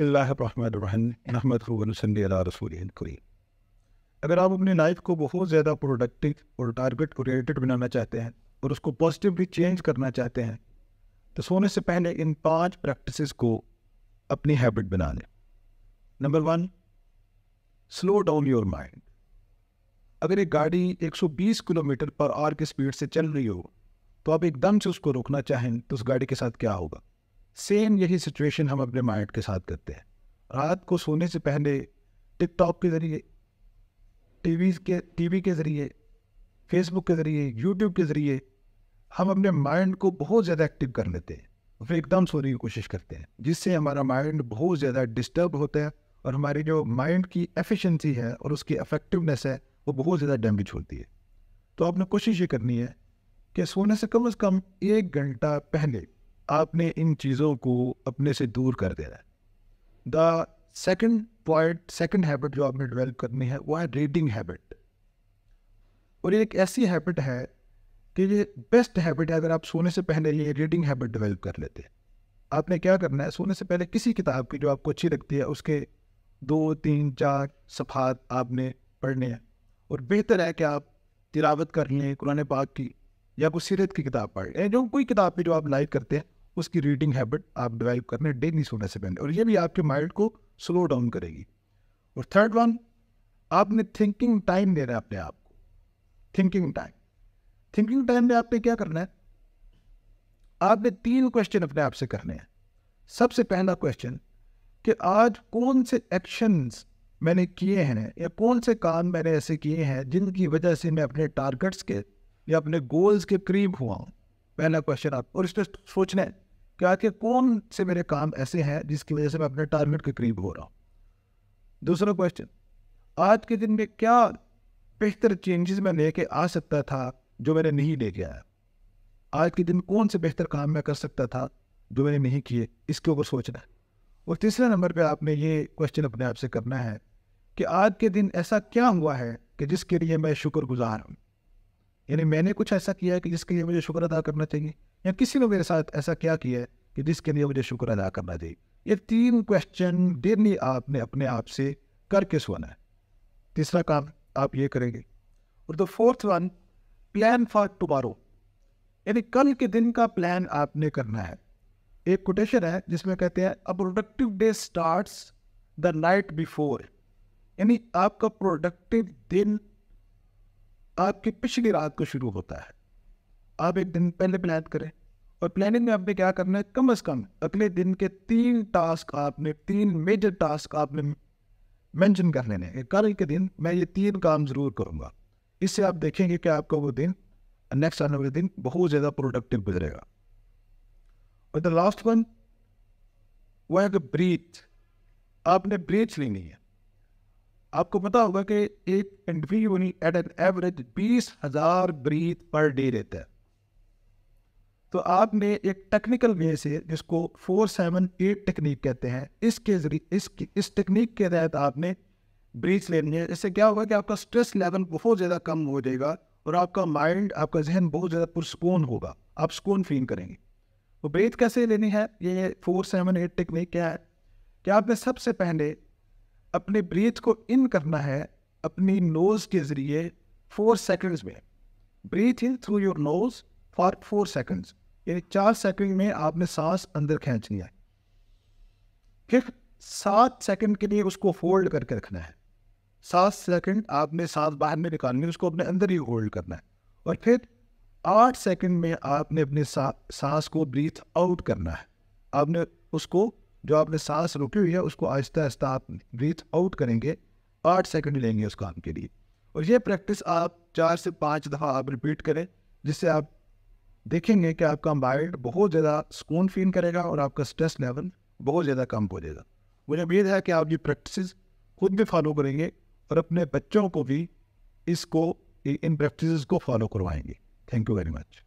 रसूल अगर आप अपनी लाइफ को बहुत ज़्यादा प्रोडक्टिव और टारगेट ओरिएंटेड बनाना चाहते हैं और उसको पॉजिटिवली चेंज करना चाहते हैं तो सोने से पहले इन पांच प्रैक्टिसेस को अपनी हैबिट बना लें number one slow down your mind अगर एक गाड़ी 120 किलोमीटर पर आर की स्पीड से चल रही हो तो आप एकदम से उसको रोकना चाहें तो उस गाड़ी के साथ क्या होगा सेम यही सिचुएशन हम अपने माइंड के साथ करते हैं रात को सोने से पहले टिकटॉक के ज़रिए टीवी के टीवी के ज़रिए फेसबुक के ज़रिए यूट्यूब के ज़रिए हम अपने माइंड को बहुत ज़्यादा एक्टिव कर लेते हैं और फिर एकदम सोने की कोशिश करते हैं जिससे हमारा माइंड बहुत ज़्यादा डिस्टर्ब होता है और हमारी जो माइंड की एफिशिएंसी है और उसकी इफेक्टिवनेस है वो बहुत ज़्यादा डैमेज होती है तो आपने कोशिश ये करनी है कि सोने से कम अज़ कम एक घंटा पहले आपने इन चीज़ों को अपने से दूर कर देना है the second point second habit जो आपने डेवलप करनी है वो है रीडिंग हैबिट और ये एक ऐसी हैबिट है कि ये बेस्ट हैबिट है अगर आप सोने से पहले ये रीडिंग हैबिट डेवलप कर लेते हैं आपने क्या करना है सोने से पहले किसी किताब की जो आपको अच्छी लगती है उसके दो तीन चार सफ़ात आपने पढ़ने हैं और बेहतर है कि आप तिलावत कर लें कुरान पाक की या कुछ सीरत की किताब पढ़ लें जो कोई किताब भी जो आप लाइक करते हैं उसकी रीडिंग हैबिट आप डेवलप करने डेली सोने से पहले और ये भी आपके माइंड को स्लो डाउन करेगी और थर्ड वन आपने थिंकिंग टाइम देना है अपने आप को थिंकिंग टाइम थिंकिंग टाइम में आपने क्या करना है आपने तीन क्वेश्चन अपने आप से करने हैं सबसे पहला क्वेश्चन कि आज कौन से एक्शंस मैंने किए हैं या कौन से काम मैंने ऐसे किए हैं जिनकी वजह से मैं अपने टारगेट्स के या अपने गोल्स के करीब हुआ हूँ पहला क्वेश्चन आप और इस पर सोचना है कि के कौन से मेरे काम ऐसे हैं जिसकी वजह से मैं अपने टारगेट के करीब हो रहा हूँ दूसरा क्वेश्चन आज के दिन में क्या बेहतर चेंजेस मैं लेके आ सकता था जो मैंने नहीं लेके आया आज के दिन कौन से बेहतर काम मैं कर सकता था जो मैंने नहीं किए इसके ऊपर सोचना है और तीसरे नंबर पे आपने ये क्वेश्चन अपने आप से करना है कि आज के दिन ऐसा क्या हुआ है कि जिसके लिए मैं शुक्रगुजार हूँ यानी मैंने कुछ ऐसा किया है कि जिसके लिए मुझे शुक्र अदा करना चाहिए या किसी ने मेरे साथ ऐसा क्या किया है कि जिसके लिए मुझे शुक्र अदा करना चाहिए ये तीन क्वेश्चन डेली आपने अपने आप से करके सुना है तीसरा काम आप ये करेंगे और the fourth one plan for tomorrow यानी कल के दिन का प्लान आपने करना है एक कोटेशन है जिसमें कहते हैं a productive day starts the night before यानी आपका प्रोडक्टिव दिन आपकी पिछली रात को शुरू होता है आप एक दिन पहले प्लान करें और प्लानिंग में आपने क्या करना है कम से कम अगले दिन के तीन टास्क आपने तीन मेजर टास्क आपने मेंशन कर लेने हैं कल के दिन मैं ये तीन काम ज़रूर करूँगा इससे आप देखेंगे कि आपका वो दिन नेक्स्ट आने वाले दिन बहुत ज़्यादा प्रोडक्टिव गुजरेगा और द लास्ट वन वो है कि ब्रीथ आपने ब्रीथ लेनी है आपको पता होगा कि एक इंडिविजुअल एट एन एवरेज बीस हज़ार ब्रीथ पर डे रहता है तो आपने एक टेक्निकल वे से जिसको फोर सेवन एट टेक्निक कहते हैं इसके जरिए इस इस टेक्निक के तहत आपने ब्रीथ लेनी है इससे क्या होगा कि आपका स्ट्रेस लेवल बहुत ज़्यादा कम हो जाएगा और आपका माइंड आपका जहन बहुत ज़्यादा पुरस्कून होगा आप सुकून फील करेंगे तो ब्रीथ कैसे लेनी है ये फोर सेवन एट टेक्निक क्या है कि आपने सबसे पहले अपने ब्रीथ को इन करना है अपनी नोज़ के ज़रिए फोर सेकंड्स में breathe in through your nose for four seconds यानी चार सेकंड में आपने सांस अंदर खींच लिया फिर सात सेकंड के लिए उसको फोल्ड करके रखना है सात सेकंड आपने सांस बाहर में निकालनी उसको अपने अंदर ही होल्ड करना है और फिर आठ सेकंड में आपने अपने सा, सांस को ब्रीथ आउट करना है आपने उसको जो आपने सांस रुकी हुई है उसको आहिस्ता आहिस्ता आप ब्रीथ आउट करेंगे आठ सेकंड लेंगे उस काम के लिए और ये प्रैक्टिस आप चार से पाँच दफ़ा आप रिपीट करें जिससे आप देखेंगे कि आपका माइंड बहुत ज़्यादा सुकून फील करेगा और आपका स्ट्रेस लेवल बहुत ज़्यादा कम हो जाएगा मुझे उम्मीद है कि आप ये प्रैक्टिस खुद भी फॉलो करेंगे और अपने बच्चों को भी इसको इन प्रैक्टिस को फॉलो करवाएंगे थैंक यू वेरी मच